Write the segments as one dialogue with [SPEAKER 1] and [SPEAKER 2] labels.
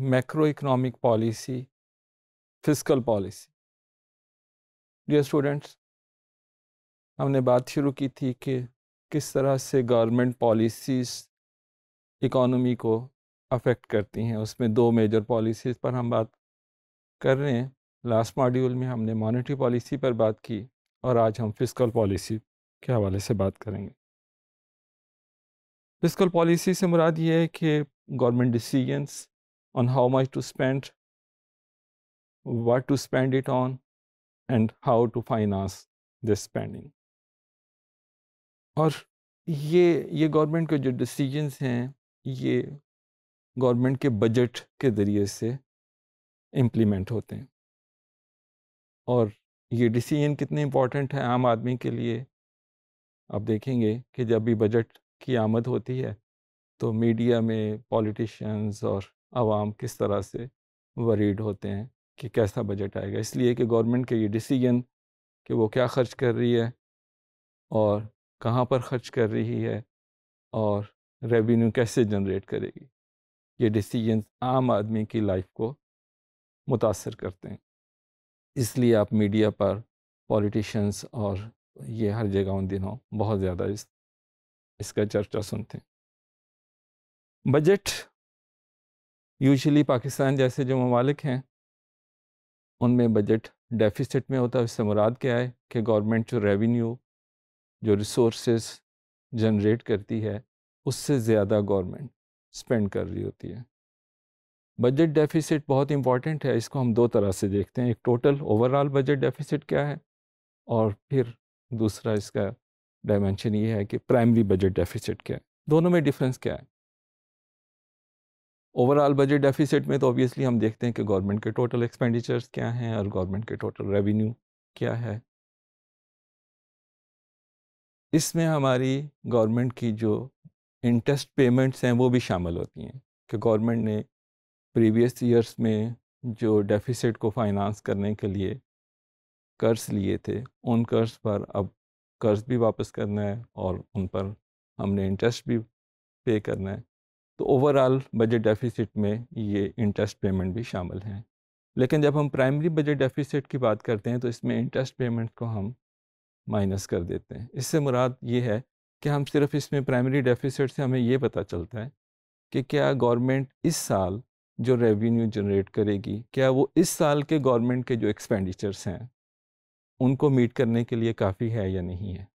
[SPEAKER 1] Macro economic policy physical policy dear students हमने बात शुरू की थी कि किस तरह से गवर्नमेंट पॉलिसीज़ इकोनॉमी को अफेक्ट करती हैं उसमें दो मेजर पॉलिसीज़ पर हम बात कर रहे हैं लास्ट मॉड्यूल में हमने मॉनेटरी पॉलिसी पर बात की और आज हम फिजिकल पॉलिसी के हवाले से बात करेंगे फिजिकल पॉलिसी से मुराद ये है कि government decisions on how much to spend, what to spend it on, and how to finance this spending. और ये ये गवर्नमेंट के जो डिसीजंस हैं ये गवर्नमेंट के बजट के ज़रिए से इम्प्लीमेंट होते हैं और ये डिसीजन कितने इम्पॉर्टेंट हैं आम आदमी के लिए आप देखेंगे कि जब भी बजट की आमद होती है तो मीडिया में पॉलिटिशियंस और आवाम किस तरह से वरीड होते हैं कि कैसा बजट आएगा इसलिए कि गवर्नमेंट के ये डिसीजन कि वो क्या खर्च कर रही है और कहाँ पर खर्च कर रही है और रेवेन्यू कैसे जनरेट करेगी ये डिसीजन आम आदमी की लाइफ को मुतासर करते हैं इसलिए आप मीडिया पर पॉलिटिशन्स और ये हर जगह उन दिनों बहुत ज़्यादा इस इसका चर्चा सुनते हैं बजट यूजली पाकिस्तान जैसे जो ममालिक हैं उनमें बजट डेफिसिट में होता है इससे मुराद क्या है कि गवर्नमेंट जो रेवेन्यू जो रिसोर्स जनरेट करती है उससे ज़्यादा गवर्नमेंट स्पेंड कर रही होती है बजट डेफिसिट बहुत इंपॉर्टेंट है इसको हम दो तरह से देखते हैं एक टोटल ओवरऑल बजट डेफिसिट क्या है और फिर दूसरा इसका डायमेंशन ये है कि प्राइमरी बजट डेफिसिट क्या है दोनों में डिफरेंस क्या है ओवरऑल बजट डेफिसिट में तो ऑब्वियसली हम देखते हैं कि गवर्नमेंट के टोटल एक्सपेंडिचर्स क्या हैं और गवर्नमेंट के टोटल रेवेन्यू क्या है इसमें हमारी गवर्नमेंट की जो इंटरेस्ट पेमेंट्स हैं वो भी शामिल होती हैं कि गवर्नमेंट ने प्रीवियस ईयर्स में जो डेफिसिट को फाइनेंस करने के लिए कर्ज लिए थे उन कर्ज पर अब कर्ज भी वापस करना है और उन पर हमने इंटरेस्ट भी पे करना है तो ओवरऑल बजट डेफिसिट में ये इंटरेस्ट पेमेंट भी शामिल हैं लेकिन जब हम प्राइमरी बजट डेफिसिट की बात करते हैं तो इसमें इंटरेस्ट पेमेंट को हम माइनस कर देते हैं इससे मुराद ये है कि हम सिर्फ इसमें प्राइमरी डेफिसिट से हमें ये पता चलता है कि क्या गवर्नमेंट इस साल जो रेवेन्यू जनरेट करेगी क्या वो इस साल के गवर्नमेंट के जो एक्सपेंडिचर्स हैं उनको मीट करने के लिए काफ़ी है या नहीं है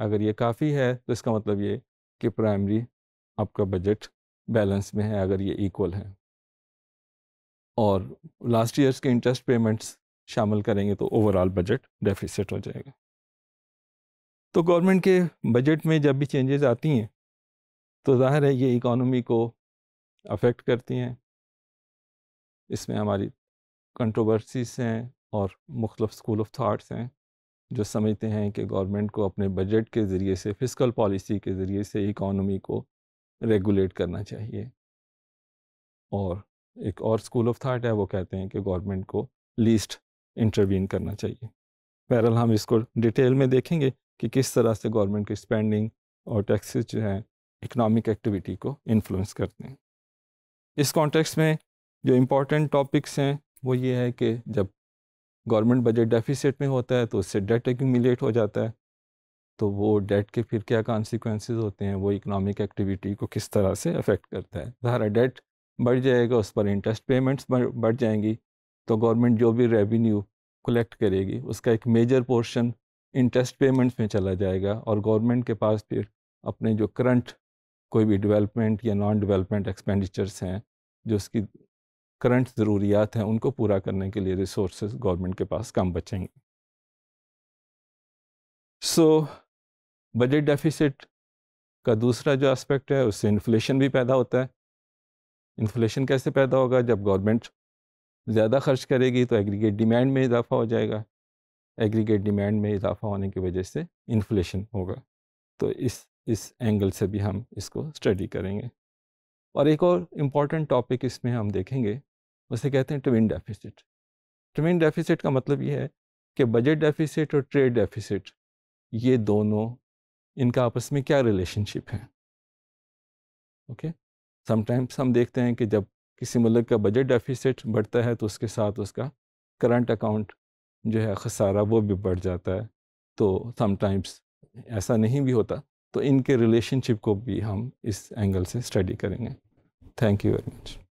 [SPEAKER 1] अगर ये काफ़ी है तो इसका मतलब ये कि प्राइमरी आपका बजट बैलेंस में है अगर ये इक्वल है और लास्ट ईयर्स के इंटरेस्ट पेमेंट्स शामिल करेंगे तो ओवरऑल बजट डेफिसिट हो जाएगा तो गवर्नमेंट के बजट में जब भी चेंजेस आती हैं तो जाहिर है ये इकोनॉमी को अफेक्ट करती हैं इसमें हमारी कंट्रोवर्सीज हैं और मुख्तफ स्कूल ऑफ थाट्स हैं जो समझते हैं कि गवर्नमेंट को अपने बजट के ज़रिए से फिजिकल पॉलिसी के ज़रिए से इकॉनमी को रेगुलेट करना चाहिए और एक और स्कूल ऑफ थाट है वो कहते हैं कि गवर्नमेंट को लीस्ट इंटरवीन करना चाहिए बहरहाल हम इसको डिटेल में देखेंगे कि किस तरह से गवर्नमेंट की स्पेंडिंग और टैक्सेस जो हैं इकोनॉमिक एक्टिविटी को इन्फ्लुएंस करते हैं इस कॉन्टेक्स्ट में जो इम्पोर्टेंट टॉपिक्स हैं वो ये है कि जब गवर्नमेंट बजट डेफिसिट में होता है तो उससे डेट एक्यूमिलेट हो जाता है तो वो डेट के फिर क्या कॉन्सिक्वेंसेस होते हैं वो इकोनॉमिक एक्टिविटी को किस तरह से अफेक्ट करता है सारा तो डेट बढ़ जाएगा उस पर इंटरेस्ट पेमेंट्स बढ़ जाएंगी तो गवर्नमेंट जो भी रेवेन्यू कलेक्ट करेगी उसका एक मेजर पोर्शन इंटरेस्ट पेमेंट्स में चला जाएगा और गवर्नमेंट के पास फिर अपने जो करंट कोई भी डेवलपमेंट या नॉन डेवलपमेंट एक्सपेंडिचर्स हैं जो उसकी करंट ज़रूरियात हैं उनको पूरा करने के लिए रिसोर्स गवर्नमेंट के पास कम बचेंगे सो so, बजट डेफिसिट का दूसरा जो एस्पेक्ट है उससे इन्फ्लेशन भी पैदा होता है इन्फ्लेशन कैसे पैदा होगा जब गवर्नमेंट ज़्यादा खर्च करेगी तो एग्रीगेट डिमांड में इजाफा हो जाएगा एग्रीगेट डिमांड में इजाफा होने की वजह से इन्फ्लेशन होगा तो इस इस एंगल से भी हम इसको स्टडी करेंगे और एक और इम्पॉर्टेंट टॉपिक इसमें हम देखेंगे उसे कहते हैं ट्विन डेफिसिट ट्विन डेफिसिट का मतलब ये है कि बजट डेफिसिट और ट्रेड डेफिसिट ये दोनों इनका आपस में क्या रिलेशनशिप है ओके समटाइम्स हम देखते हैं कि जब किसी मुल्क का बजट डेफिसिट बढ़ता है तो उसके साथ उसका करंट अकाउंट जो है खसारा वो भी बढ़ जाता है तो समटाइम्स ऐसा नहीं भी होता तो इनके रिलेशनशिप को भी हम इस एंगल से स्टडी करेंगे थैंक यू वेरी मच